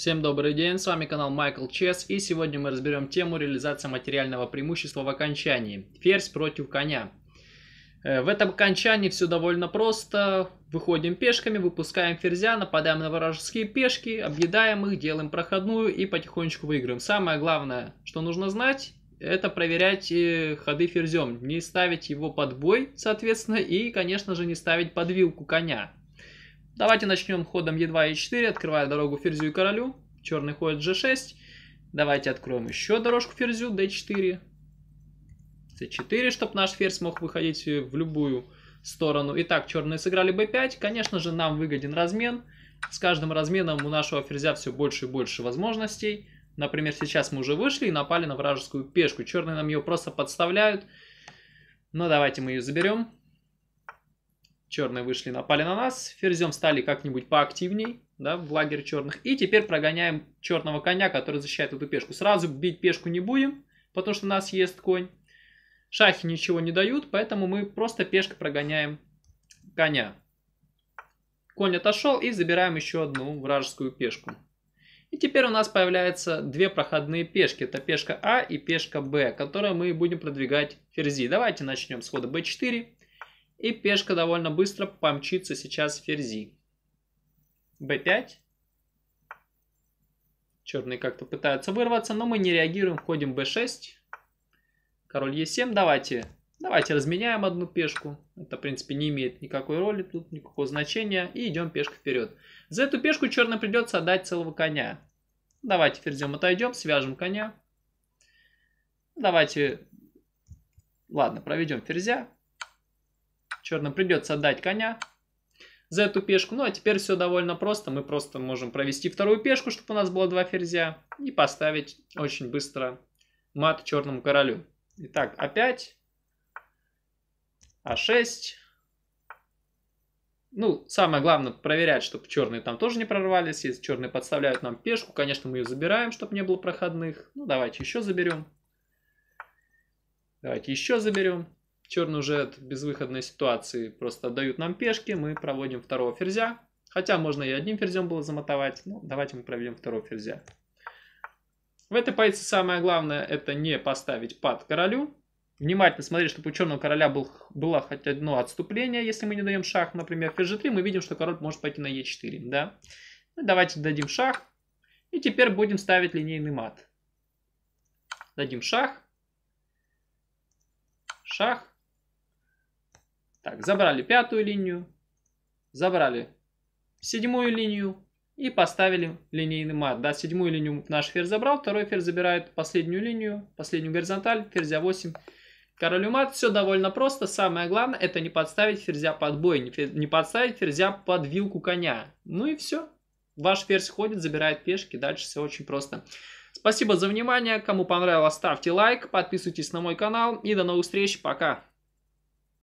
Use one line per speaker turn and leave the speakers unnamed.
Всем добрый день, с вами канал Майкл Чес и сегодня мы разберем тему реализация материального преимущества в окончании. Ферзь против коня. Э, в этом окончании все довольно просто. Выходим пешками, выпускаем ферзя, нападаем на вражеские пешки, объедаем их, делаем проходную и потихонечку выигрываем. Самое главное, что нужно знать, это проверять э, ходы ферзем, не ставить его под бой, соответственно, и, конечно же, не ставить под вилку коня. Давайте начнем ходом Е2 и Е4, открывая дорогу ферзю и королю. Черный ходит G6. Давайте откроем еще дорожку ферзю D4. C4, чтобы наш ферзь мог выходить в любую сторону. Итак, черные сыграли B5. Конечно же, нам выгоден размен. С каждым разменом у нашего ферзя все больше и больше возможностей. Например, сейчас мы уже вышли и напали на вражескую пешку. Черные нам ее просто подставляют. Но ну, давайте мы ее заберем черные вышли, напали на нас, ферзем стали как-нибудь поактивней, да, в лагерь черных. И теперь прогоняем черного коня, который защищает эту пешку. Сразу бить пешку не будем, потому что нас ест конь. Шахи ничего не дают, поэтому мы просто пешкой прогоняем коня. Конь отошел и забираем еще одну вражескую пешку. И теперь у нас появляются две проходные пешки. Это пешка А и пешка Б, которые мы будем продвигать ферзи. Давайте начнем с хода b4. И пешка довольно быстро помчится сейчас ферзи. b5. Черные как-то пытаются вырваться, но мы не реагируем, входим b6. Король e7, давайте, давайте разменяем одну пешку. Это, в принципе, не имеет никакой роли, тут никакого значения. И идем пешка вперед. За эту пешку черным придется отдать целого коня. Давайте ферзем отойдем, свяжем коня. Давайте, ладно, проведем ферзя. Черным придется отдать коня за эту пешку. Ну, а теперь все довольно просто. Мы просто можем провести вторую пешку, чтобы у нас было два ферзя. И поставить очень быстро мат черному королю. Итак, а опять. А6. Ну, самое главное проверять, чтобы черные там тоже не прорвались. Если черные подставляют нам пешку, конечно, мы ее забираем, чтобы не было проходных. Ну, давайте еще заберем. Давайте еще заберем. Черный уже от безвыходной ситуации просто дают нам пешки, мы проводим второго ферзя. Хотя можно и одним ферзем было замотовать, но давайте мы проведем второго ферзя. В этой позиции самое главное это не поставить пад королю. Внимательно смотреть, чтобы у черного короля был, было хоть одно отступление. Если мы не даем шах, например, ферзь g3, мы видим, что король может пойти на е 4 Да? Ну, давайте дадим шах. И теперь будем ставить линейный мат. Дадим шах. Шах. Так, забрали пятую линию, забрали седьмую линию и поставили линейный мат. Да, седьмую линию наш ферзь забрал, второй ферзь забирает последнюю линию, последнюю горизонталь, ферзя 8, королю мат. Все довольно просто. Самое главное, это не подставить ферзя под бой, не подставить ферзя под вилку коня. Ну и все. Ваш ферзь ходит, забирает пешки, дальше все очень просто. Спасибо за внимание, кому понравилось ставьте лайк, подписывайтесь на мой канал и до новых встреч, пока!